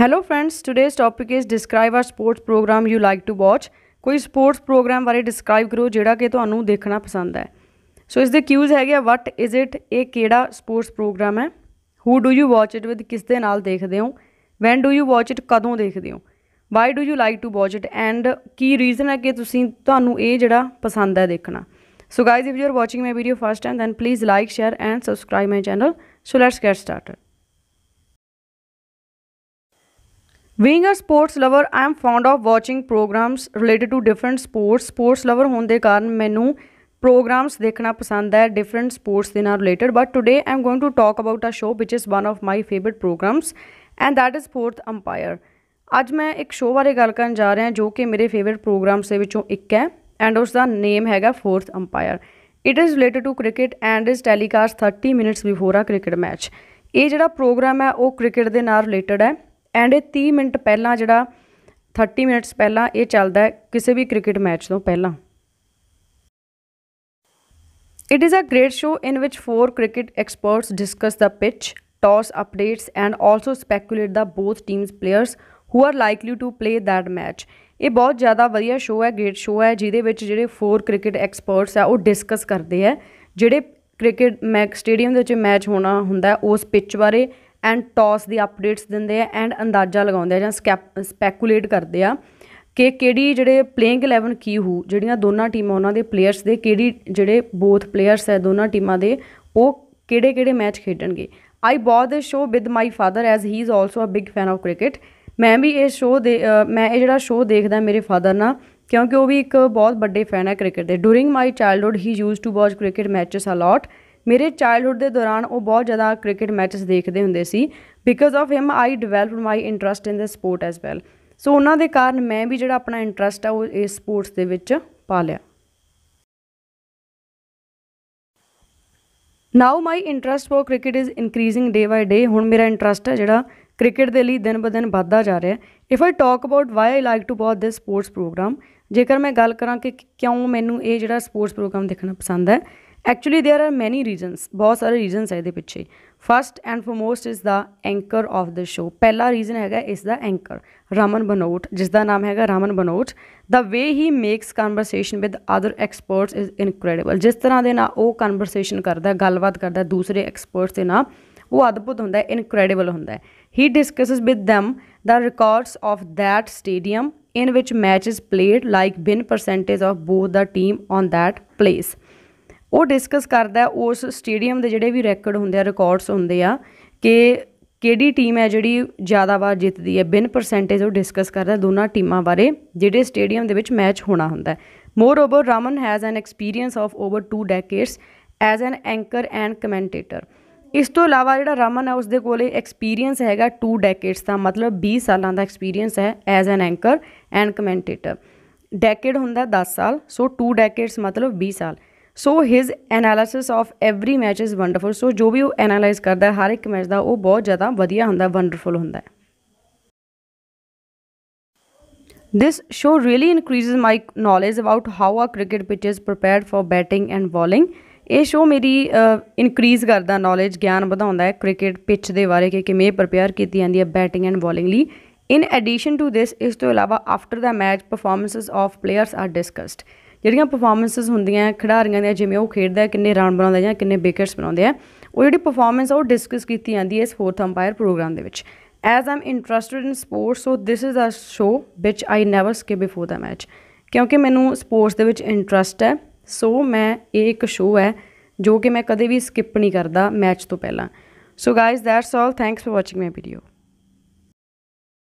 Hello friends today's topic is describe are sports program you like to watch ਕੋਈ sports program ਬਾਰੇ describe ਕਰੋ ਜਿਹੜਾ ਕਿ ਤੁਹਾਨੂੰ ਦੇਖਣਾ ਪਸੰਦ ਹੈ ਸੋ ਇਸ ਦੇ ਕਿਊਜ਼ ਹੈਗੇ ਆ ਵਟ ਇਜ਼ ਇਟ ਇਹ ਕਿਹੜਾ ਸਪੋਰਟਸ ਪ੍ਰੋਗਰਾਮ ਹੈ who do you watch it with ਕਿਸ ਦੇ ਨਾਲ ਦੇਖਦੇ ਹੋ when do you watch it ਕਦੋਂ ਦੇਖਦੇ ਹੋ why do you like to watch it and ਕੀ ਰੀਜ਼ਨ ਹੈ ਕਿ ਤੁਸੀਂ ਤੁਹਾਨੂੰ ਇਹ ਜਿਹੜਾ ਪਸੰਦ ਹੈ ਦੇਖਣਾ so guys if you are watching my video first time then please like share and subscribe my channel so let's get started being a sports lover I'm found of watching programs related to different sports sports lover ਹੋਣ ਦੇ ਕਾਰਨ ਮੈਨੂੰ programs ਦੇਖਣਾ ਪਸੰਦ ਹੈ different sports ਦੇ ਨਾਲ related but today I'm going to talk about a show which is one of my favourite programs and that is fourth umpire ਅੱਜ ਮੈਂ ਇੱਕ ਸ਼ੋਅ ਬਾਰੇ ਗੱਲ ਕਰਨ ਜਾ ਰਿਹਾ ਜੋ ਕਿ ਮੇਰੇ ਫੇਵਰਿਟ ਪ੍ਰੋਗਰਾਮਸ ਦੇ ਵਿੱਚੋਂ ਇੱਕ ਹੈ ਐਂਡ ਉਸ ਦਾ ਨੇਮ ਹੈਗਾ fourth umpire it is related to cricket and is telecast 30 minutes before a cricket match ਇਹ ਜਿਹੜਾ ਪ੍ਰੋਗਰਾਮ ਹੈ ਉਹ ਕ੍ਰਿਕਟ ਦੇ ਨਾਲ ਰਿਲੇਟਡ ਹੈ ਐਂਡ ਇਹ 30 ਮਿੰਟ ਪਹਿਲਾਂ ਜਿਹੜਾ 30 ਮਿੰਟਸ ਪਹਿਲਾਂ ਇਹ ਚੱਲਦਾ ਕਿਸੇ ਵੀ ক্রিকেট ਮੈਚ ਤੋਂ ਪਹਿਲਾਂ it is a great show in which 4 cricket experts discuss the pitch toss updates and also speculate the both teams players who are likely to play that match ਇਹ ਬਹੁਤ ਜ਼ਿਆਦਾ ਵਧੀਆ ਸ਼ੋ ਹੈ great show ਹੈ ਜਿਹਦੇ ਵਿੱਚ ਜਿਹੜੇ 4 cricket experts ਆ ਉਹ ਡਿਸਕਸ ਕਰਦੇ ਆ ਜਿਹੜੇ ক্রিকেট ਮੈਕ ਸਟੇਡੀਅਮ ਦੇ ਵਿੱਚ ਮੈਚ ਹੋਣਾ ਹੁੰਦਾ ਉਸ ਪਿਚ ਬਾਰੇ ਐਂਡ ਟੌਸ ਦੀ ਅਪਡੇਟਸ ਦਿੰਦੇ ਆ ਐਂਡ ਅੰਦਾਜ਼ਾ ਲਗਾਉਂਦੇ ਆ ਜਾਂ ਸਪੈਕੂਲੇਟ ਕਰਦੇ ਆ ਕਿ ਕਿਹੜੀ ਜਿਹੜੇ ਪਲੇਇੰਗ 11 ਕੀ ਹੋ ਜਿਹੜੀਆਂ ਦੋਨਾਂ ਟੀਮਾਂ ਉਹਨਾਂ ਦੇ ਪਲੇਅਰਸ ਦੇ ਕਿਹੜੀ ਜਿਹੜੇ ਬੋਥ ਪਲੇਅਰਸ ਹੈ ਦੋਨਾਂ ਟੀਮਾਂ ਦੇ ਉਹ ਕਿਹੜੇ ਕਿਹੜੇ ਮੈਚ ਖੇਡਣਗੇ I bought this show with my father as he is also a big fan of cricket ਮੈਂ ਵੀ ਇਹ ਸ਼ੋ ਦੇ ਮੈਂ ਇਹ ਜਿਹੜਾ ਸ਼ੋ ਦੇਖਦਾ ਮੇਰੇ ਫਾਦਰ ਨਾਲ ਕਿਉਂਕਿ ਉਹ ਵੀ ਇੱਕ ਬਹੁਤ ਵੱਡੇ ਫੈਨ ਹੈ ਕ੍ਰਿਕਟ ਦੇ during my childhood he used to watch cricket matches a lot ਮੇਰੇ ਚਾਈਲਡਹੂਡ ਦੇ ਦੌਰਾਨ ਉਹ ਬਹੁਤ ਜ਼ਿਆਦਾ ਕ੍ਰਿਕਟ ਮੈਚਸ ਦੇਖਦੇ ਹੁੰਦੇ ਸੀ because of him I developed my interest in the sport as well so ਉਹਨਾਂ ਦੇ ਕਾਰਨ ਮੈਂ ਵੀ ਜਿਹੜਾ ਆਪਣਾ ਇੰਟਰਸਟ ਆ ਉਹ ਇਸ ਸਪੋਰਟਸ ਦੇ ਵਿੱਚ ਪਾ ਲਿਆ now my interest for cricket is increasing day by day ਹੁਣ ਮੇਰਾ ਇੰਟਰਸਟ ਹੈ ਜਿਹੜਾ ਕ੍ਰਿਕਟ ਦੇ ਲਈ ਦਿਨ ਬਦਨ ਵੱਧਦਾ ਜਾ ਰਿਹਾ ਹੈ if I talk about why I like to watch this sports program ਜੇਕਰ ਮੈਂ ਗੱਲ ਕਰਾਂ ਕਿ ਕਿਉਂ ਮੈਨੂੰ ਇਹ ਜਿਹੜਾ ਸਪੋਰਟਸ ਪ੍ਰੋਗਰਾਮ ਦੇਖਣਾ ਪਸੰਦ ਹੈ actually there are many reasons ਬਹੁਤ ਸਾਰੇ ਰੀਜ਼ਨਸ ਹੈ ਇਹਦੇ ਪਿੱਛੇ first and foremost is the anchor of the show ਪਹਿਲਾ ਰੀਜ਼ਨ ਹੈਗਾ ਇਸ ਦਾ ਐਂਕਰ ਰਮਨ ਬਨੋਟ ਜਿਸ ਦਾ ਨਾਮ ਹੈਗਾ Raman Bhanot the way he makes conversation with other experts is incredible ਜਿਸ ਤਰ੍ਹਾਂ ਦੇ ਨਾਲ ਉਹ ਕਨਵਰਸੇਸ਼ਨ ਕਰਦਾ ਗੱਲਬਾਤ ਕਰਦਾ ਦੂਸਰੇ ਐਕਸਪਰਟਸ ਦੇ ਨਾਲ ਉਹ ਅਦਭੁਤ ਹੁੰਦਾ ਹੈ ਇਨਕ੍ਰੈਡੀਬਲ ਹੁੰਦਾ ਹੈ he discusses with them the records of that stadium in which matches played like win percentage of both the team on that place ਉਹ ਡਿਸਕਸ ਕਰਦਾ ਉਸ ਸਟੇਡੀਅਮ ਦੇ ਜਿਹੜੇ ਵੀ ਰੈਕੋਰਡ ਹੁੰਦੇ ਆ ਰਿਕਾਰਡਸ ਹੁੰਦੇ ਆ ਕਿ ਕਿਹੜੀ ਟੀਮ ਹੈ ਜਿਹੜੀ ਜ਼ਿਆਦਾ ਵਾਰ ਜਿੱਤਦੀ ਹੈ ਬਿਨ ਪਰਸੈਂਟੇਜ ਉਹ ਡਿਸਕਸ ਕਰਦਾ ਦੋਨਾਂ ਟੀਮਾਂ ਬਾਰੇ ਜਿਹੜੇ ਸਟੇਡੀਅਮ ਦੇ ਵਿੱਚ ਮੈਚ ਹੋਣਾ ਹੁੰਦਾ moreover has an experience of over 2 decades as an anchor and commentator ਇਸ ਤੋਂ ਇਲਾਵਾ ਜਿਹੜਾ ਰਾਮਨ ਹੈ ਦੇ ਕੋਲੇ ਐਕਸਪੀਰੀਅੰਸ ਹੈਗਾ 2 ਡੈਕੇਡਸ ਦਾ ਮਤਲਬ 20 ਸਾਲਾਂ ਦਾ ਐਕਸਪੀਰੀਅੰਸ ਹੈ as an anchor and commentator decade ਹੁੰਦਾ 10 ਸਾਲ ਸੋ 2 ਡੈਕੇਡਸ ਮਤਲਬ 20 ਸਾਲ so his analysis of every match is wonderful so ਜੋ ਵੀ ਉਹ ਐਨਾਲਾਈਜ਼ ਕਰਦਾ ਹਰ ਇੱਕ ਮੈਚ ਦਾ ਉਹ ਬਹੁਤ ਜ਼ਿਆਦਾ ਵਧੀਆ ਹੁੰਦਾ ਵੰਡਰਫੁਲ ਹੁੰਦਾ ਹੈ This show really increases my knowledge about how a cricket pitch is prepared for batting and bowling. ਇਹ ਸ਼ੋ ਮੇਰੀ ਇਨਕਰੀਜ਼ ਕਰਦਾ ਨੌਲੇਜ ਗਿਆਨ ਵਧਾਉਂਦਾ ਹੈ ਕ੍ਰਿਕਟ ਪਿਚ ਦੇ ਬਾਰੇ ਕਿ ਕਿਵੇਂ ਪ੍ਰਪੇਅਰ ਕੀਤੀ ਜਾਂਦੀ ਹੈ ਬੈਟਿੰਗ ਐਂਡ ਬੋਲਿੰਗ ਲਈ ਇਨ ਐਡੀਸ਼ਨ ਟੂ ਥਿਸ ਇਸ ਤੋਂ ਇਲਾਵਾ after the match performances of players are discussed ਜਿਹੜੀਆਂ ਪਰਫਾਰਮੈਂਸਸ ਹੁੰਦੀਆਂ ਖਿਡਾਰੀਆਂ ਦੀਆਂ ਜਿਵੇਂ ਉਹ ਖੇਡਦਾ ਕਿੰਨੇ ਰਨ ਬਣਾਉਂਦਾ ਜਾਂ ਕਿੰਨੇ ਵਿਕਟਸ ਬਣਾਉਂਦੇ ਆ ਉਹ ਜਿਹੜੀ ਪਰਫਾਰਮੈਂਸ ਆ ਉਹ ਡਿਸਕਸ ਕੀਤੀ ਜਾਂਦੀ ਹੈ ਇਸ ਫੋਰਥ ਅੰਪਾਇਰ ਪ੍ਰੋਗਰਾਮ ਦੇ ਵਿੱਚ as I'm interested in sports so this is a show which I never skip before the match ਕਿਉਂਕਿ ਮੈਨੂੰ ਸਪੋਰਟਸ ਦੇ ਵਿੱਚ ਇੰਟਰਸਟ ਹੈ ਸੋ ਮੈਂ ਇਹ ਇੱਕ ਸ਼ੋ ਹੈ ਜੋ ਕਿ ਮੈਂ ਕਦੇ ਵੀ ਸਕਿਪ ਨਹੀਂ ਕਰਦਾ ਮੈਚ ਤੋਂ ਪਹਿਲਾਂ so guys that's all thanks for watching my video